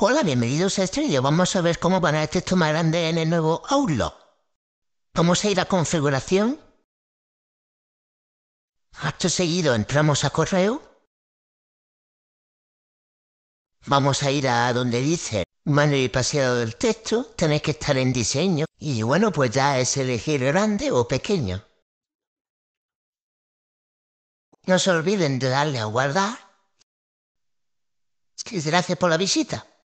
Hola, bienvenidos a este Vamos a ver cómo van a poner texto más grande en el nuevo Outlook. Vamos a ir a configuración. Acto seguido entramos a correo. Vamos a ir a donde dice manual y paseado del texto. Tenéis que estar en diseño. Y bueno, pues ya es elegir grande o pequeño. No se olviden de darle a guardar. Gracias por la visita.